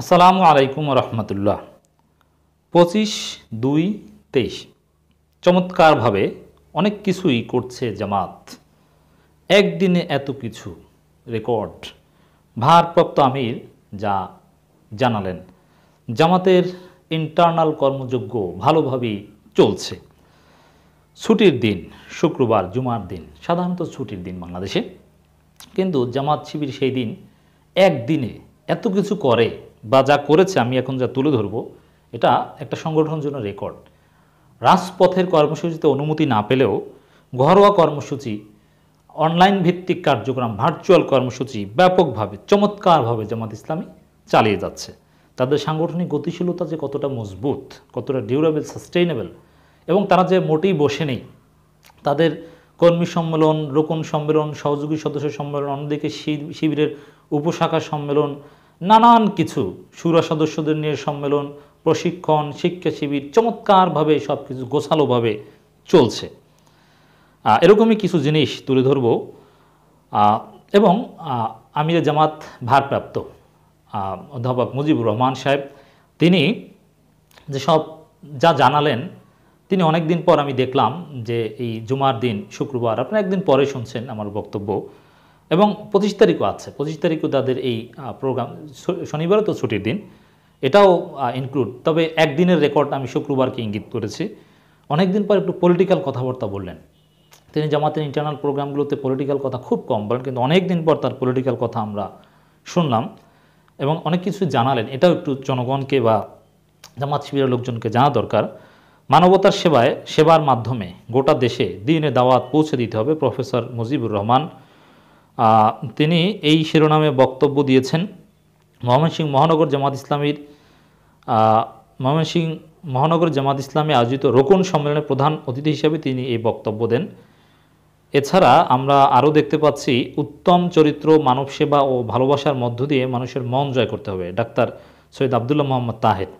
আসসালামু আলাইকুম রহমতুল্লাহ পঁচিশ দুই তেইশ চমৎকারভাবে অনেক কিছুই করছে জামাত একদিনে এত কিছু রেকর্ড ভারপ্রাপ্ত আমির যা জানালেন জামাতের ইন্টারনাল কর্মযোগ্য ভালোভাবেই চলছে ছুটির দিন শুক্রবার জুমার দিন সাধারণত ছুটির দিন বাংলাদেশে কিন্তু জামাত শিবির সেই দিন একদিনে এত কিছু করে বা যা করেছে আমি এখন যা তুলে ধরব এটা একটা সংগঠনের জন্য রেকর্ড রাজপথের কর্মসূচিতে অনুমতি না পেলেও ঘরোয়া কর্মসূচি অনলাইন ভিত্তিক কার্যক্রম ভার্চুয়াল কর্মসূচি ব্যাপকভাবে চমৎকারভাবে জামাত ইসলামী চালিয়ে যাচ্ছে তাদের সাংগঠনিক গতিশীলতা যে কতটা মজবুত কতটা ডিউরেবল সাস্টেইনেবল এবং তারা যে মোটেই বসে নেই তাদের কর্মী সম্মেলন রোকন সম্মেলন সহযোগী সদস্য সম্মেলন অন্যদিকে শিবিরের উপশাখা সম্মেলন নানান কিছু সুরা সদস্যদের নিয়ে সম্মেলন প্রশিক্ষণ শিক্ষা শিবির চমৎকারভাবে সব কিছু গোছালোভাবে চলছে এরকমই কিছু জিনিস তুলে ধরব এবং আমিরে জামাত ভারপ্রাপ্ত অধ্যাপক মুজিবুর রহমান সাহেব তিনি যে সব যা জানালেন তিনি অনেক দিন পর আমি দেখলাম যে এই জুমার দিন শুক্রবার আপনি একদিন পরে শুনছেন আমার বক্তব্য এবং পঁচিশ তারিখও আছে পঁচিশ তারিখও তাদের এই প্রোগ্রাম শনিবারও তো ছুটির দিন এটাও ইনক্লুড তবে একদিনের রেকর্ড আমি শুক্রবারকে ইঙ্গিত করেছি অনেক দিন পর একটু পলিটিক্যাল কথাবার্তা বললেন তিনি জামাতের ইন্টারনাল প্রোগ্রামগুলোতে পলিটিক্যাল কথা খুব কম বলেন কিন্তু অনেক দিন পর তার পলিটিক্যাল কথা আমরা শুনলাম এবং অনেক কিছু জানালেন এটাও একটু জনগণকে বা জামাত শিবিরের লোকজনকে জানা দরকার মানবতার সেবায় সেবার মাধ্যমে গোটা দেশে দিনে দাওয়াত পৌঁছে দিতে হবে প্রফেসর মুজিবুর রহমান তিনি এই শিরোনামে বক্তব্য দিয়েছেন ময়মনসিংহ মহানগর জামাত ইসলামীর ময়মনসিংহ মহানগর জামাত ইসলামে আয়োজিত রোকন সম্মেলনে প্রধান অতিথি হিসেবে তিনি এই বক্তব্য দেন এছাড়া আমরা আরও দেখতে পাচ্ছি উত্তম চরিত্র মানব সেবা ও ভালোবাসার মধ্য দিয়ে মানুষের মন জয় করতে হবে ডাক্তার সৈয়দ আবদুল্লাহ মোহাম্মদ তাহের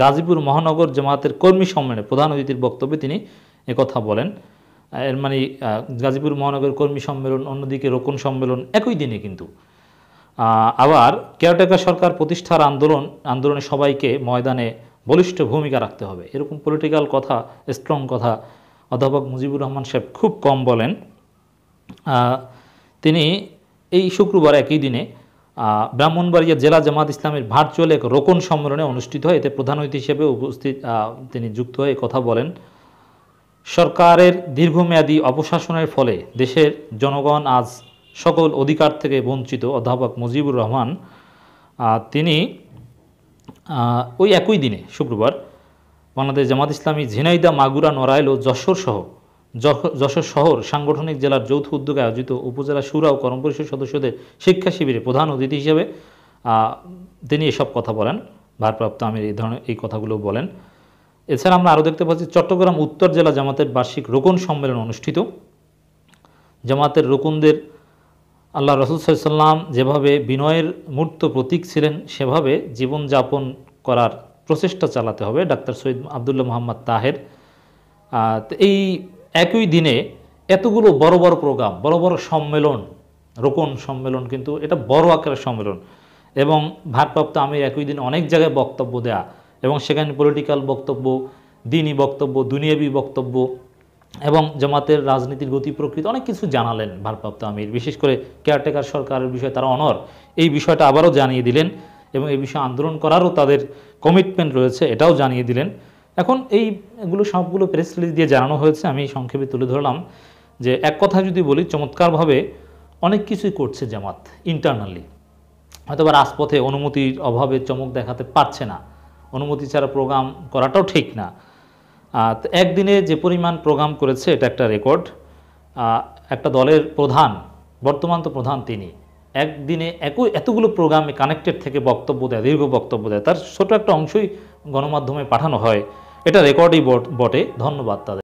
গাজীপুর মহানগর জামাতের কর্মী সম্মেলনে প্রধান অতিথির বক্তব্যে তিনি একথা বলেন এর মানে গাজীপুর মহানগর কর্মী সম্মেলন অন্যদিকে রোকন সম্মেলন একই দিনে কিন্তু আবার কেয়ারটেকার সরকার প্রতিষ্ঠার আন্দোলন আন্দোলনে সবাইকে ময়দানে বলিষ্ঠ ভূমিকা রাখতে হবে এরকম পলিটিক্যাল কথা স্ট্রং কথা অধ্যাপক মুজিবুর রহমান সাহেব খুব কম বলেন তিনি এই শুক্রবার একই দিনে ব্রাহ্মণবাড়িয়া জেলা জামাত ইসলামের ভার্চুয়াল এক রোকন সম্মেলনে অনুষ্ঠিত হয় এতে প্রধান অতিথি হিসেবে উপস্থিত তিনি যুক্ত হয়ে কথা বলেন সরকারের দীর্ঘমেয়াদী অপশাসনের ফলে দেশের জনগণ আজ সকল অধিকার থেকে বঞ্চিত অধ্যাপক মুজিবুর রহমান তিনি ওই একই দিনে শুক্রবার বাংলাদেশ জামাত ইসলামী ঝিনাইদা মাগুরা নড়াইল ও যশোর সহ যশোর শহর সাংগঠনিক জেলার যৌথ উদ্যোগে আয়োজিত উপজেলা সুরা ও কর্মপরিষদ সদস্যদের শিক্ষা শিবিরে প্রধান অতিথি হিসেবে তিনি এসব কথা বলেন ভারপ্রাপ্ত আমির এই ধরনের এই কথাগুলো বলেন এছাড়া আমরা আরও দেখতে পাচ্ছি চট্টগ্রাম উত্তর জেলা জামাতের বার্ষিক রোকন সম্মেলন অনুষ্ঠিত জামাতের রোকনদের আল্লাহ রসুল সাল্লাম যেভাবে বিনয়ের মূর্ত প্রতীক ছিলেন সেভাবে জীবনযাপন করার প্রচেষ্টা চালাতে হবে ডাক্তার সৈয়দ আবদুল্লাহ মোহাম্মদ তাহের এই একই দিনে এতগুলো বড় বড় প্রোগ্রাম বড় বড় সম্মেলন রোকন সম্মেলন কিন্তু এটা বড় আকারের সম্মেলন এবং ভারপ্রাপ্ত আমি একই দিন অনেক জায়গায় বক্তব্য দেয়া এবং সেখানে পলিটিক্যাল বক্তব্য দিনই বক্তব্য দুনিয়াবি বক্তব্য এবং জামাতের রাজনীতির গতি প্রকৃতি অনেক কিছু জানালেন ভারপ্রাপ্ত আমির বিশেষ করে কেয়ারটেকার সরকারের বিষয়ে তারা অনর এই বিষয়টা আবারও জানিয়ে দিলেন এবং এই বিষয়ে আন্দোলন করারও তাদের কমিটমেন্ট রয়েছে এটাও জানিয়ে দিলেন এখন এইগুলো সবগুলো প্রেস রিলিজ দিয়ে জানানো হয়েছে আমি সংক্ষেপে তুলে ধরলাম যে এক কথা যদি বলি চমৎকারভাবে অনেক কিছুই করছে জামাত ইন্টারনালি হয়তো বা রাজপথে অনুমতির অভাবে চমক দেখাতে পারছে না অনুমতি ছাড়া প্রোগ্রাম করাটাও ঠিক না একদিনে যে পরিমাণ প্রোগ্রাম করেছে এটা একটা রেকর্ড একটা দলের প্রধান বর্তমান তো প্রধান তিনি একদিনে একই এতগুলো প্রোগ্রামে কানেক্টেড থেকে বক্তব্য দেয় দীর্ঘ বক্তব্য দেয় তার ছোট একটা অংশই গণমাধ্যমে পাঠানো হয় এটা রেকর্ডই বটে ধন্যবাদ তাদের